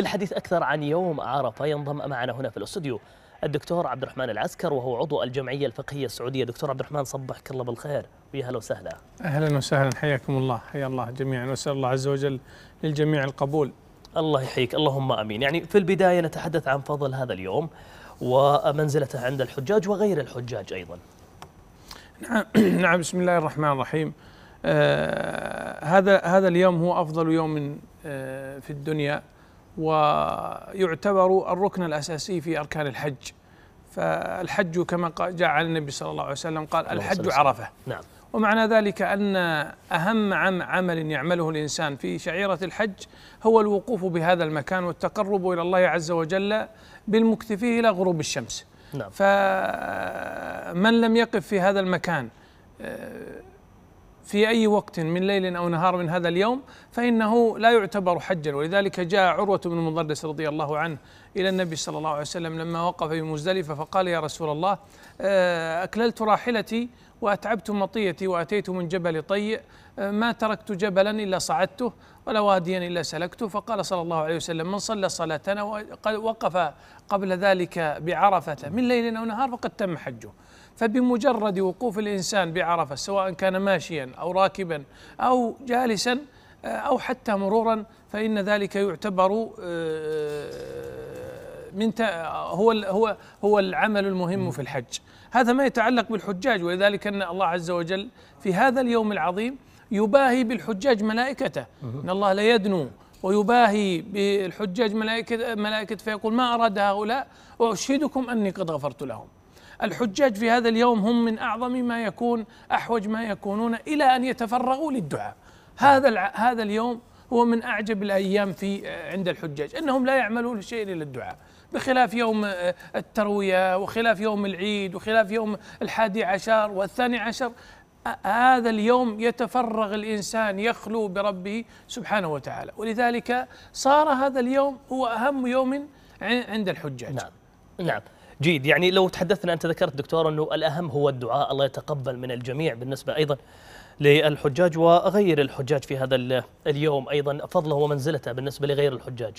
للحديث أكثر عن يوم عرفة ينضم معنا هنا في الاستوديو الدكتور عبد الرحمن العسكر وهو عضو الجمعية الفقهية السعودية دكتور عبد الرحمن صبحك الله بالخير ويا هلا وسهلا أهلا وسهلا حياكم الله حيا الله جميعا وأسأل الله عز وجل للجميع القبول الله يحييك اللهم امين يعني في البدايه نتحدث عن فضل هذا اليوم ومنزلته عند الحجاج وغير الحجاج ايضا نعم نعم بسم الله الرحمن الرحيم آه هذا هذا اليوم هو افضل يوم آه في الدنيا ويعتبر الركن الأساسي في أركان الحج فالحج كما جاء عن النبي صلى الله عليه وسلم قال الحج عرفة نعم ومعنى ذلك أن أهم عمل يعمله الإنسان في شعيرة الحج هو الوقوف بهذا المكان والتقرب إلى الله عز وجل بالمكتفيه إلى غروب الشمس نعم. فمن لم يقف في هذا المكان آه، في أي وقت من ليل أو نهار من هذا اليوم فإنه لا يعتبر حجا ولذلك جاء عروة بن المضرس رضي الله عنه إلى النبي صلى الله عليه وسلم لما وقف بمزدلفة فقال يا رسول الله آه، أكللت راحلتي وأتعبت مطيتي وأتيت من جبل طيء آه، ما تركت جبلا إلا صعدته ولا واديا إلا سلكته فقال صلى الله عليه وسلم من صلى صلاتنا وقف قبل ذلك بعرفة من ليل أو نهار فقد تم حجه فبمجرد وقوف الانسان بعرفه سواء كان ماشيا او راكبا او جالسا آه، او حتى مرورا فان ذلك يعتبر آه، من هو هو هو العمل المهم في الحج هذا ما يتعلق بالحجاج ولذلك ان الله عز وجل في هذا اليوم العظيم يباهي بالحجاج ملائكته ان الله لا يدنو ويباهي بالحجاج ملائكة, ملائكة فيقول ما أراد هؤلاء وأشهدكم أني قد غفرت لهم الحجاج في هذا اليوم هم من اعظم ما يكون احوج ما يكونون الى ان يتفرغوا للدعاء هذا هذا اليوم هو من اعجب الايام في آه، عند الحجاج انهم لا يعملون شيء الا الدعاء بخلاف يوم آه، الترويه وخلاف يوم العيد وخلاف يوم الحادي عشر والثاني عشر هذا اليوم يتفرغ الانسان يخلو بربه سبحانه وتعالى ولذلك صار هذا اليوم هو اهم يوم عند الحجاج نعم نعم جيد يعني لو تحدثنا انت ذكرت دكتور انه الاهم هو الدعاء الله يتقبل من الجميع بالنسبه ايضا للحجاج وغير الحجاج في هذا اليوم ايضا فضله ومنزلته بالنسبه لغير الحجاج.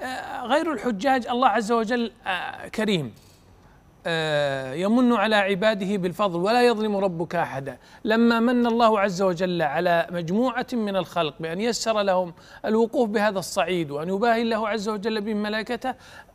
آه، غير الحجاج الله عز وجل آه، كريم آه، يمن على عباده بالفضل ولا يظلم ربك احدا لما من الله عز وجل على مجموعه من الخلق بان يسر لهم الوقوف بهذا الصعيد وان يباهي الله عز وجل بملائكته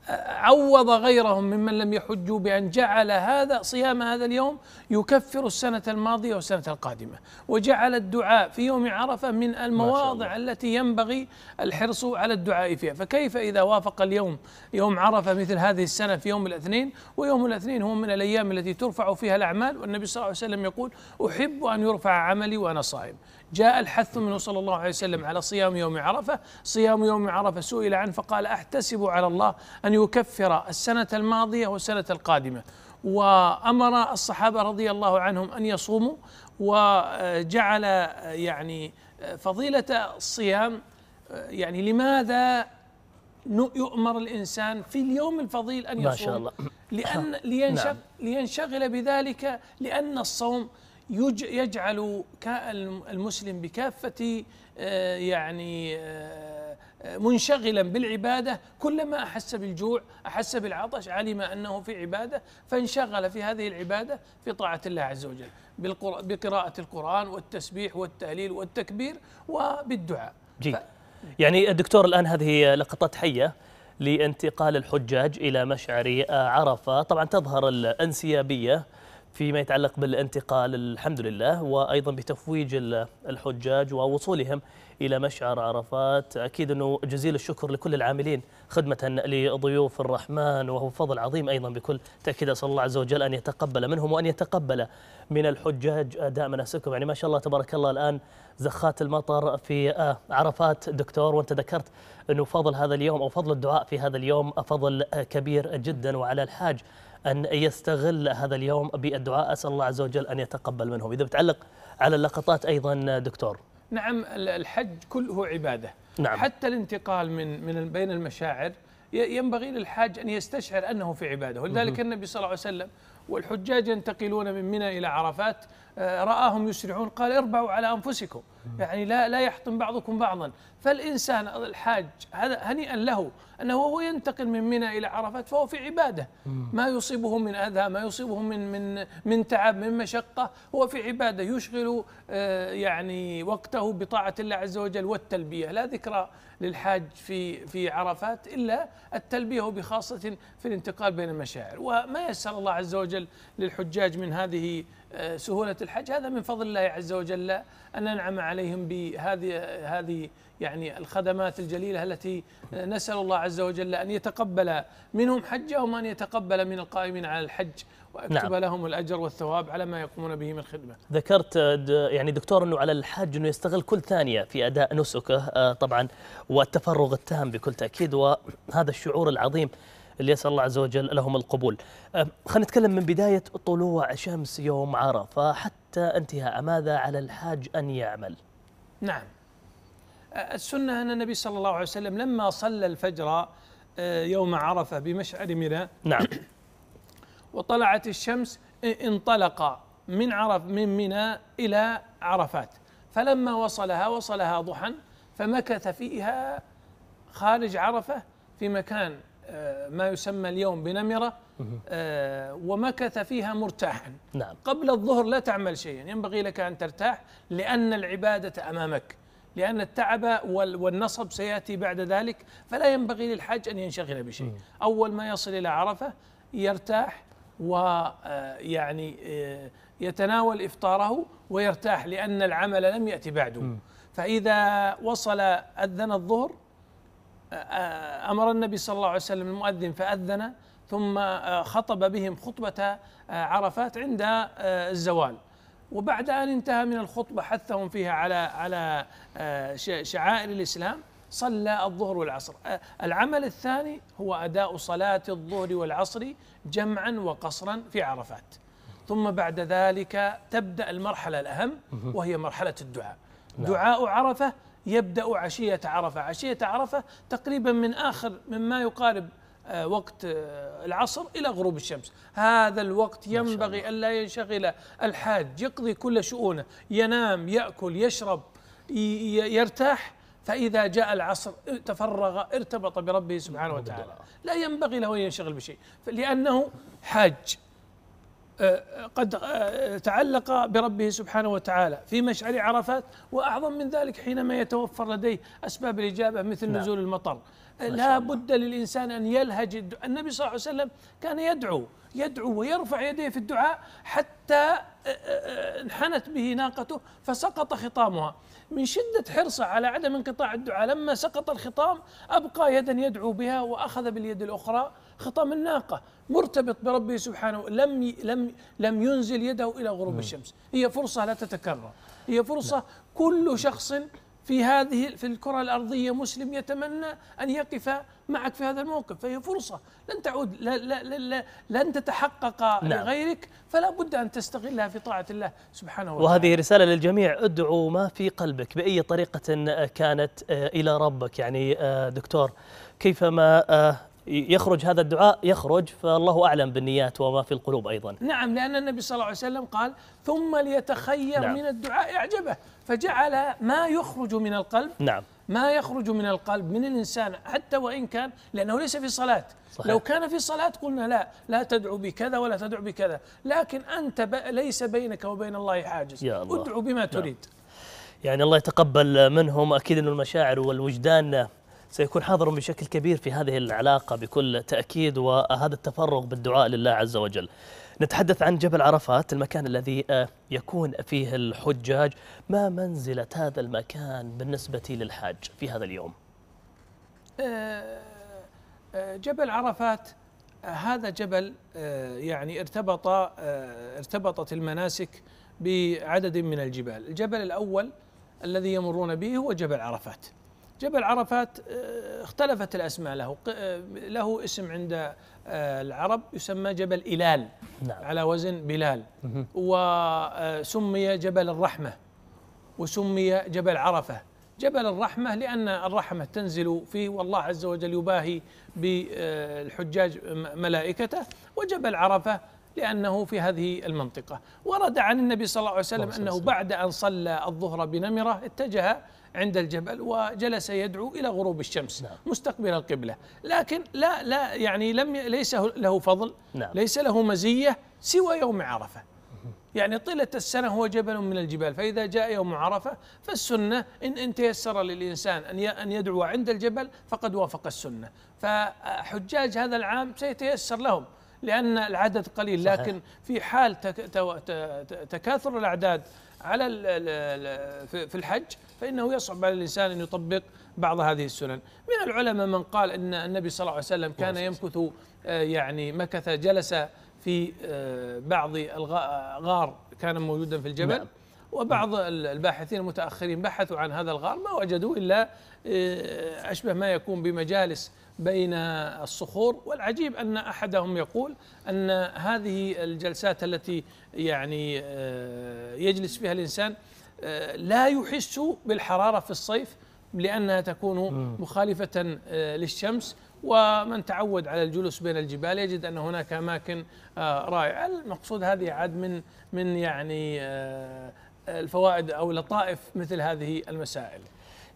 عوض غيرهم ممن لم يحجوا بأن جعل هذا صيام هذا اليوم يكفر السنة الماضية والسنة القادمة وجعل الدعاء في يوم عرفة من المواضع التي ينبغي الحرص على الدعاء فيها فكيف إذا وافق اليوم يوم عرفة مثل هذه السنة في يوم الاثنين ويوم الاثنين هو من الأيام التي ترفع فيها الأعمال والنبي صلى الله عليه وسلم يقول أحب أن يرفع عملي وأنا صائم جاء الحث منه صلى الله عليه وسلم على صيام يوم عرفة صيام يوم عرفة سئل عنه فقال أحتسب على الله أن يكفر السنة الماضية والسنة القادمة وأمر الصحابة رضي الله عنهم أن يصوموا وجعل يعني فضيلة الصيام يعني لماذا يؤمر الانسان في اليوم الفضيل ان يصوم ما شاء الله لان لينشغل, نعم. لينشغل بذلك لان الصوم يجعل المسلم بكافة آه، يعني آه، منشغلا بالعبادة كلما أحس بالجوع أحس بالعطش علم أنه في عبادة فانشغل في هذه العبادة في طاعة الله عز وجل بقراءة القرآن والتسبيح والتهليل والتكبير وبالدعاء جيد يعني الدكتور الآن هذه لقطات حية لانتقال الحجاج إلى مشعر آه، عرفة طبعا تظهر الأنسيابية فيما يتعلق بالانتقال الحمد لله وايضا بتفويج الحجاج ووصولهم الى مشعر عرفات اكيد انه جزيل الشكر لكل العاملين خدمه لضيوف الرحمن وهو فضل عظيم ايضا بكل تاكيد اسال الله عز وجل ان يتقبل منهم وان يتقبل من الحجاج اداء مناسكهم يعني ما شاء الله تبارك الله الان زخات المطر في آه، عرفات دكتور وانت ذكرت انه فضل هذا اليوم او فضل الدعاء في هذا اليوم فضل آه، كبير جدا وعلى الحاج أن يستغل هذا اليوم بالدعاء أسأل الله عز وجل أن يتقبل منهم إذا بتعلق على اللقطات أيضا دكتور نعم الحج كله عبادة نعم. حتى الانتقال من من بين المشاعر ينبغي للحاج أن يستشعر أنه في عبادة ولذلك النبي صلى الله عليه وسلم والحجاج ينتقلون من منى إلى عرفات آه، رآهم يسرعون قال اربعوا على أنفسكم يعني لا لا يحطم بعضكم بعضا فالإنسان الحاج هذا هنيئا له أنه وهو ينتقل من منى إلى عرفات فهو في عبادة ما يصيبه من أذى ما يصيبه من من من تعب من مشقة هو في عبادة يشغل آه، يعني وقته بطاعة الله عز وجل والتلبية لا ذكرى للحاج في في عرفات إلا التلبية وبخاصة في الانتقال بين المشاعر وما يسر الله عز وجل للحجاج من هذه آه، سهولة الحج هذا من فضل الله عز وجل أن ننعم عليهم بهذه هذه يعني يعني الخدمات الجليلة التي نسأل الله عز وجل أن يتقبل منهم حجهم وأن يتقبل من القائمين على الحج وأكتب نعم. لهم الأجر والثواب على ما يقومون به من خدمة ذكرت يعني دكتور أنه على الحاج أنه يستغل كل ثانية في أداء نسكه آه، طبعا والتفرغ التام بكل تأكيد وهذا الشعور العظيم اللي يسأل الله عز وجل لهم القبول آه، خلينا نتكلم من بداية طلوع شمس يوم عرفة حتى انتهاء ماذا على الحاج أن يعمل نعم السنة أن النبي صلى الله عليه وسلم لما صلى الفجر آه، يوم عرفة بمشعر منى نعم وطلعت الشمس انطلق من عرف من منى إلى عرفات فلما وصلها وصلها ضحى فمكث فيها خارج عرفة في مكان آه، ما يسمى اليوم بنمرة آه، ومكث فيها مرتاحا نعم. قبل الظهر لا تعمل شيئا ينبغي لك أن ترتاح لأن العبادة أمامك لأن التعب والنصب سيأتي بعد ذلك فلا ينبغي للحاج أن ينشغل بشيء أول ما يصل إلى عرفة يرتاح ويعني آه، آه، يتناول إفطاره ويرتاح لأن العمل لم يأتي بعده فإذا وصل أذن الظهر آه، أمر النبي صلى الله عليه وسلم المؤذن فأذن ثم خطب بهم خطبة عرفات عند الزوال وبعد أن انتهى من الخطبة حثهم فيها على على آه، شعائر الإسلام صلى الظهر والعصر آه، العمل الثاني هو أداء صلاة الظهر والعصر جمعا وقصرا في عرفات ثم بعد ذلك تبدأ المرحلة الأهم وهي مرحلة الدعاء نعم. دعاء عرفة يبدأ عشية عرفة عشية عرفة تقريبا من آخر مما يقارب آه، وقت آه، العصر إلى غروب الشمس هذا الوقت ينبغي أن لا ينشغل الحاج يقضي كل شؤونه ينام يأكل يشرب يرتاح فإذا جاء العصر تفرغ ارتبط بربه سبحانه وتعالى لا ينبغي له أن ينشغل بشيء لأنه حاج قد آه، تعلق بربه سبحانه وتعالى في مشعر عرفات وأعظم من ذلك حينما يتوفر لديه أسباب الإجابة مثل نعم. نزول المطر لا بد للإنسان أن يلهج النبي صلى الله عليه وسلم كان يدعو يدعو ويرفع يديه في الدعاء حتى آه، آه، انحنت به ناقته فسقط خطامها من شدة حرصه على عدم انقطاع الدعاء لما سقط الخطام أبقى يدا يدعو بها وأخذ باليد الأخرى خطام الناقة مرتبط بربه سبحانه لم لم لم ينزل يده إلى غروب الشمس هي فرصة لا تتكرر هي فرصة كل شخص في هذه في الكرة الأرضية مسلم يتمنى أن يقف معك في هذا الموقف فهي فرصة لن تعود لا لا لا لا لن تتحقق لا. نعم. لغيرك فلا بد أن تستغلها في طاعة الله سبحانه وتعالى وهذه رسالة للجميع ادعوا ما في قلبك بأي طريقة كانت آه، إلى ربك يعني آه، دكتور كيفما آه، يخرج هذا الدعاء يخرج فالله أعلم بالنيات وما في القلوب أيضا نعم لأن النبي صلى الله عليه وسلم قال ثم ليتخير نعم. من الدعاء يعجبه فجعل ما يخرج من القلب نعم ما يخرج من القلب من الإنسان حتى وإن كان لأنه ليس في صلاة صحيح. لو كان في صلاة قلنا لا لا تدعو بكذا ولا تدعو بكذا لكن أنت ليس بينك وبين الله حاجز يا الله. ادعو بما نعم. تريد نعم. يعني الله يتقبل منهم أكيد أن المشاعر والوجدان سيكون حاضر بشكل كبير في هذه العلاقة بكل تأكيد وهذا التفرغ بالدعاء لله عز وجل نتحدث عن جبل عرفات المكان الذي آه، يكون فيه الحجاج ما منزلة هذا المكان بالنسبة للحاج في هذا اليوم آه، آه، جبل عرفات هذا جبل يعني ارتبط ارتبطت المناسك بعدد من الجبال الجبل الأول الذي يمرون به هو جبل عرفات جبل عرفات آه، اختلفت الاسماء له آه، له اسم عند آه، العرب يسمى جبل إلال نعم. على وزن بلال وسمي جبل الرحمة وسمي جبل عرفة جبل الرحمة لأن الرحمة تنزل فيه والله عز وجل يباهي بالحجاج ملائكته وجبل عرفة لأنه في هذه المنطقة ورد عن النبي صلى الله عليه وسلم أنه بعد أن صلى الظهر بنمرة اتجه عند الجبل وجلس يدعو الى غروب الشمس نعم. مستقبل القبله لكن لا لا يعني لم ليس له فضل نعم. ليس له مزيه سوى يوم عرفه يعني طيلة السنة هو جبل من الجبال فإذا جاء يوم عرفة فالسنة إن, إن تيسر للإنسان أن أن يدعو عند الجبل فقد وافق السنة فحجاج هذا العام سيتيسر لهم لأن العدد قليل صحيح. لكن في حال تكاثر الأعداد على في الحج فإنه يصعب على الإنسان أن يطبق بعض هذه السنن من العلماء من قال أن النبي صلى الله عليه وسلم كان يمكث آه، يعني مكث جلس في آه، بعض الغار كان موجودا في الجبل نعم. وبعض الباحثين المتاخرين بحثوا عن هذا الغار ما وجدوا الا آه، اشبه ما يكون بمجالس بين الصخور والعجيب ان احدهم يقول ان هذه الجلسات التي يعني آه، يجلس فيها الانسان آه، لا يحس بالحراره في الصيف لانها تكون مخالفه آه، للشمس ومن تعود على الجلوس بين الجبال يجد ان هناك اماكن رائعه المقصود هذه عاد من من يعني الفوائد او لطائف مثل هذه المسائل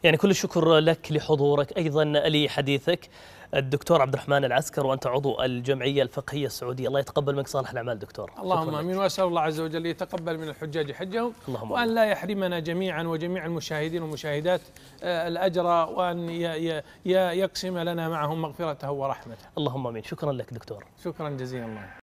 يعني كل الشكر لك لحضورك أيضا لحديثك الدكتور عبد الرحمن العسكر وأنت عضو الجمعية الفقهية السعودية الله يتقبل منك صالح الأعمال دكتور اللهم آمين وأسأل الله عز وجل يتقبل من الحجاج حجهم اللهم وأن لا يحرمنا جميعا وجميع المشاهدين والمشاهدات آه، الأجر وأن يقسم لنا معهم مغفرته ورحمته اللهم آمين شكرا لك دكتور شكرا جزيلا الله